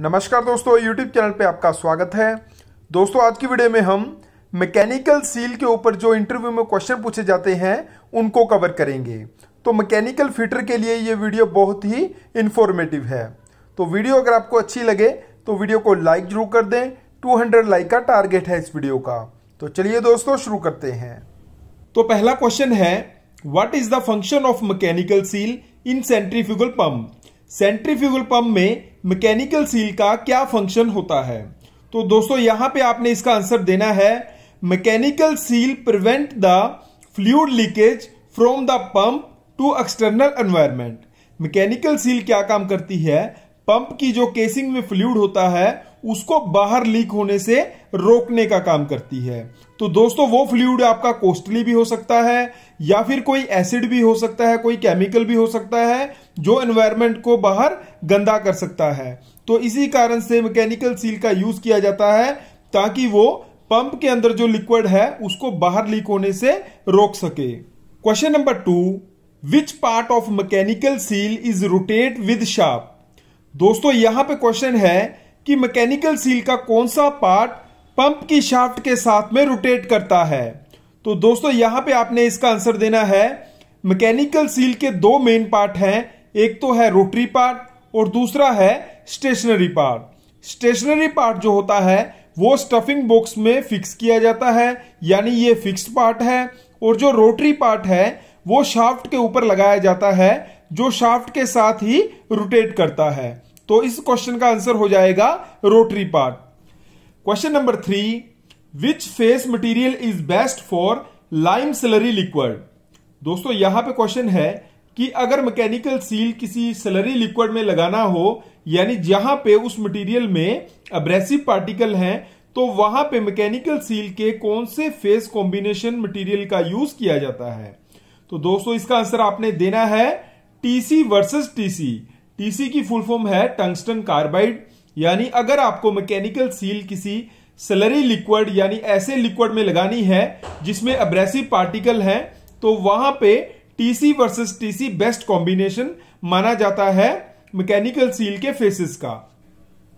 नमस्कार दोस्तों YouTube channel पे आपका स्वागत है दोस्तों आज की वीडियो में हम मैकेनिकल सील के ऊपर जो इंटरव्यू में क्वेश्चन पूछे जाते हैं उनको कवर करेंगे तो मैकेनिकल फिटर के लिए ये वीडियो बहुत ही इन्फॉर्मेटिव है तो वीडियो अगर आपको अच्छी लगे तो वीडियो को लाइक जरूर कर दें 200 लाइक का टारगेट है इस वीडियो का तो चलिए दोस्तों शुरू करते हैं तो पहला क्वेश्चन है what is the function of mechanical seal in centrifugal pump centrifugal pump में मैकेनिकल सील का क्या फंक्शन होता है तो दोस्तों यहां पे आपने इसका आंसर देना है mechanical seal prevent the fluid leakage from the pump to external environment mechanical seal क्या काम करती है पंप की जो केसिंग में फ्लूड होता है उसको बाहर लीक होने से रोकने का काम करती है तो दोस्तों वो फ्लूड आपका कोस्टली भी हो सकता है या फिर कोई एसिड भी हो सकता है कोई केमिकल भी हो सकता है जो एनवायरमेंट को बाहर गंदा कर सकता है तो इसी कारण से मैकेनिकल सील का यूज किया जाता है ताकि वो पंप के अंदर जो लिक्विड है उसको बाहर लीक होने से रोक सके question number two which part of mechanical seal is rotate with शार्प दोस्तों यहां पे क्वेश्चन है कि मैकेनिकल सील का कौन सा पार्ट पंप की शाफ्ट के साथ में रोटेट करता है तो दोस्तों यहां पे आपने इसका आंसर देना है मैकेनिकल सील के दो मेन पार्ट हैं एक तो है रोटरी पार्ट और दूसरा है स्टेशनरी पार्ट स्टेशनरी पार्ट जो होता है वो स्टफिंग बॉक्स में फिक्स किया जाता है यानी ये फिक्स पार्ट है और जो रोटरी पार्ट है वो शाफ्ट के ऊपर लगाया जाता है जो शाफ्ट के साथ ही रोटेट करता है तो इस क्वेश्चन का आंसर हो जाएगा rotary part question number three which face material is best for lime slurry liquid दोस्तों यहां पे क्वेश्चन है कि अगर मैकेनिकल सील किसी सलरी लिक्विड में लगाना हो यानी जहां पे उस मटेरियल में अब्रेसिव पार्टिकल हैं तो वहां पे मैकेनिकल सील के कौन से फेस कॉम्बिनेशन मटेरियल का यूज किया जाता है तो दोस्तों इसका आंसर आपने देना है टीसी वर्सेस टीसी टीसी की फुल फॉर्म है टंगस्टन कार्बाइड यानी अगर आपको मैकेनिकल सील किसी सलरी लिक्विड यानी ऐसे लिक्विड में लगानी है जिसमें अब्रेसिव पार्टिकल हैं तो वहां पे TC versus TC best combination माना जाता है मैकेनिकल सील के फेसेस का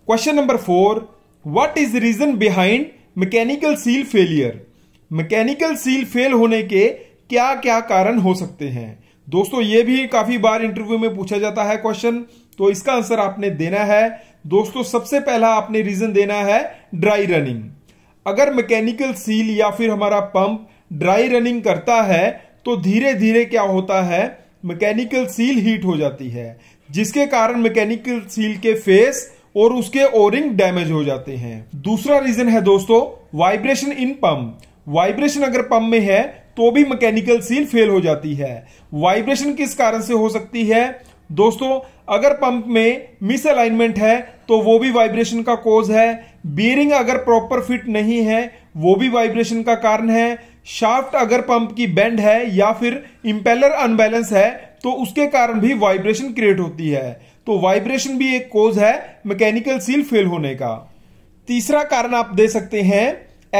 question number four what is reason behind mechanical seal failure mechanical seal fail होने के क्या क्या कारण हो सकते हैं दोस्तों ये भी काफी बार इंटरव्यू में पूछा जाता है क्वेश्चन तो इसका आंसर आपने देना है दोस्तों सबसे पहला आपने रीजन देना है ड्राई रनिंग अगर मैकेनिकल सील या फिर हमारा पंप ड्राई रनिंग करता है तो धीरे धीरे क्या होता है मैकेनिकल सील हीट हो जाती है जिसके कारण मैकेनिकल सील के फेस और उसके ओरिंग डैमेज हो जाते हैं दूसरा रीजन है दोस्तों वाइब्रेशन इन पंप वाइब्रेशन अगर पंप में है तो भी मैकेनिकल सील फेल हो जाती है वाइब्रेशन किस कारण से हो सकती है दोस्तों अगर पंप में मिस अलाइनमेंट है तो वो भी वाइब्रेशन का कोज है बियरिंग अगर प्रॉपर फिट नहीं है वो भी वाइब्रेशन का कारण है शाफ्ट अगर पंप की बेंड है या फिर इंपेलर अनबैलेंस है तो उसके कारण भी वाइब्रेशन क्रिएट होती है तो वाइब्रेशन भी एक कोज है मैकेनिकल सील फेल होने का तीसरा कारण आप दे सकते हैं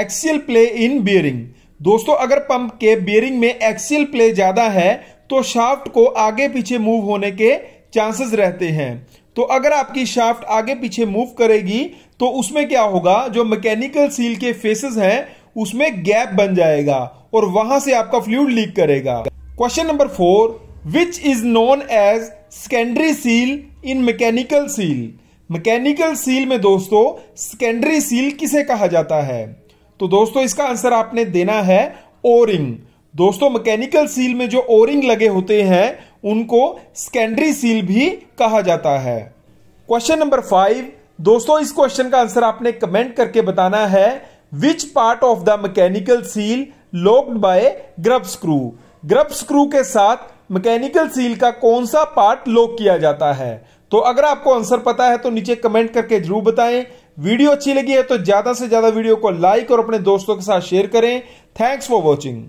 एक्सियल प्ले इन बियरिंग दोस्तों अगर पंप के बेयरिंग में एक्सिल प्ले ज़्यादा है तो शाफ्ट को आगे पीछे मूव होने के चांसेस रहते हैं तो अगर आपकी शाफ्ट आगे पीछे मूव करेगी तो उसमें क्या होगा जो मैकेनिकल सील के फेसेस हैं उसमें गैप बन जाएगा और वहां से आपका फ्लूड लीक करेगा question number four which is known as secondary seal in mechanical seal mechanical seal में दोस्तों सेकेंडरी सील किसे कहा जाता है तो दोस्तों इसका आंसर आपने देना है ओरिंग दोस्तों मैकेनिकल सील में जो ओरिंग लगे होते हैं उनको सेकेंडरी सील भी कहा जाता है क्वेश्चन नंबर फाइव दोस्तों इस क्वेश्चन का आंसर आपने कमेंट करके बताना है which part of the mechanical seal locked by grub screw grub screw के साथ मैकेनिकल सील का कौन सा पार्ट लॉक किया जाता है तो अगर आपको आंसर पता है तो नीचे कमेंट करके जरूर बताएं वीडियो अच्छी लगी है तो ज्यादा से ज्यादा वीडियो को लाइक और अपने दोस्तों के साथ शेयर करें थैंक्स फॉर वॉचिंग